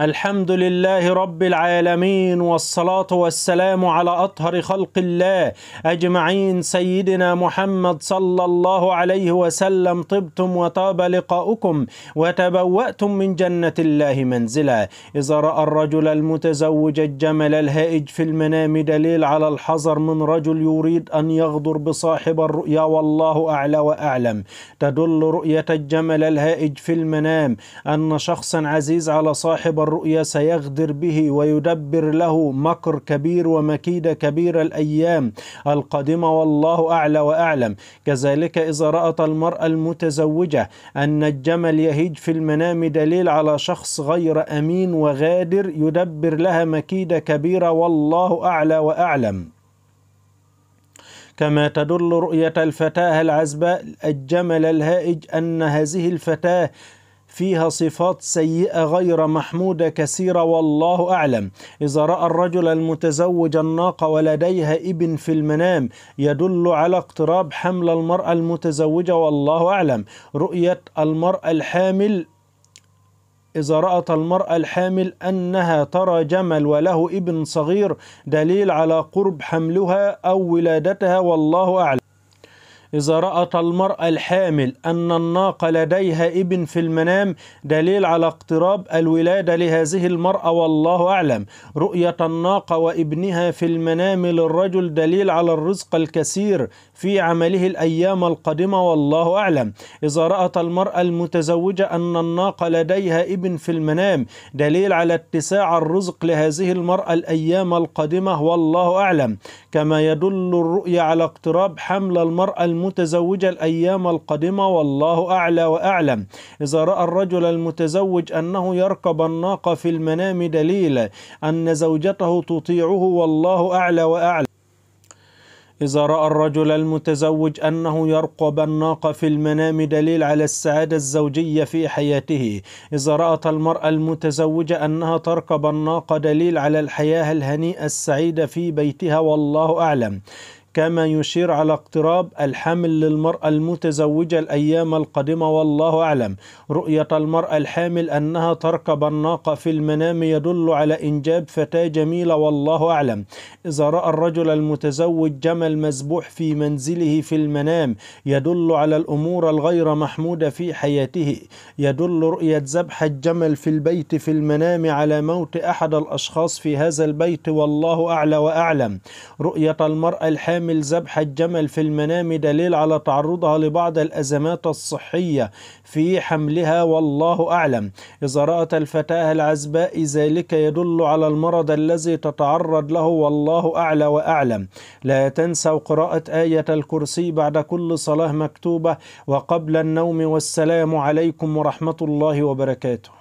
الحمد لله رب العالمين والصلاة والسلام على أطهر خلق الله أجمعين سيدنا محمد صلى الله عليه وسلم طبتم وطاب لقاؤكم وتبوأتم من جنة الله منزلا إذا رأى الرجل المتزوج الجمل الهائج في المنام دليل على الحذر من رجل يريد أن يغدر بصاحب الرؤيا والله أعلى وأعلم تدل رؤية الجمل الهائج في المنام أن شخصا عزيز على صاحب الرؤيا سيغدر به ويدبر له مكر كبير ومكيد كبير الأيام القادمة والله أعلى وأعلم كذلك إذا رأت المرأة المتزوجة أن الجمل يهيج في المنام دليل على شخص غير أمين وغادر يدبر لها مكيدة كبيرة والله أعلى وأعلم كما تدل رؤية الفتاة العزباء الجمل الهائج أن هذه الفتاة فيها صفات سيئة غير محمودة كثيرة والله أعلم إذا رأى الرجل المتزوج الناقة ولديها ابن في المنام يدل على اقتراب حمل المرأة المتزوجة والله أعلم رؤية المرأة الحامل إذا رأت المرأة الحامل أنها ترى جمل وله ابن صغير دليل على قرب حملها أو ولادتها والله أعلم إذا رأت المرأة الحامل أن الناقة لديها ابن في المنام دليل على اقتراب الولادة لهذه المرأة والله أعلم رؤية الناقة وابنها في المنام للرجل دليل على الرزق الكثير في عمله الأيام القادمة والله أعلم إذا رأت المرأة المتزوجة أن الناقة لديها ابن في المنام دليل على اتساع الرزق لهذه المرأة الأيام القادمة والله أعلم كما يدل الرؤية على اقتراب حمل المرأة المتزوجة الأيام القادمة والله أعلى وأعلم إذا رأى الرجل المتزوج أنه يركب الناقة في المنام دليل أن زوجته تطيعه والله أعلى وأعلم إذا رأى الرجل المتزوج أنه يرقب الناقة في المنام دليل على السعادة الزوجية في حياته إذا رأت المرأة المتزوجة أنها تركب الناقة دليل على الحياة الهنيئة السعيدة في بيتها والله أعلم كما يشير على اقتراب الحمل للمرأة المتزوجة الأيام القادمة والله أعلم رؤية المرأة الحامل أنها تركب الناقة في المنام يدل على إنجاب فتاة جميلة والله أعلم إذا رأى الرجل المتزوج جمل مذبوح في منزله في المنام يدل على الأمور الغير محمودة في حياته يدل رؤية ذبح الجمل في البيت في المنام على موت أحد الأشخاص في هذا البيت والله أعلى وأعلم رؤية المرأة الحامل عامل ذبح الجمل في المنام دليل على تعرضها لبعض الأزمات الصحية في حملها والله أعلم إذا رأت الفتاة العزباء ذلك يدل على المرض الذي تتعرض له والله أعلى وأعلم لا تنسوا قراءة آية الكرسي بعد كل صلاة مكتوبة وقبل النوم والسلام عليكم ورحمة الله وبركاته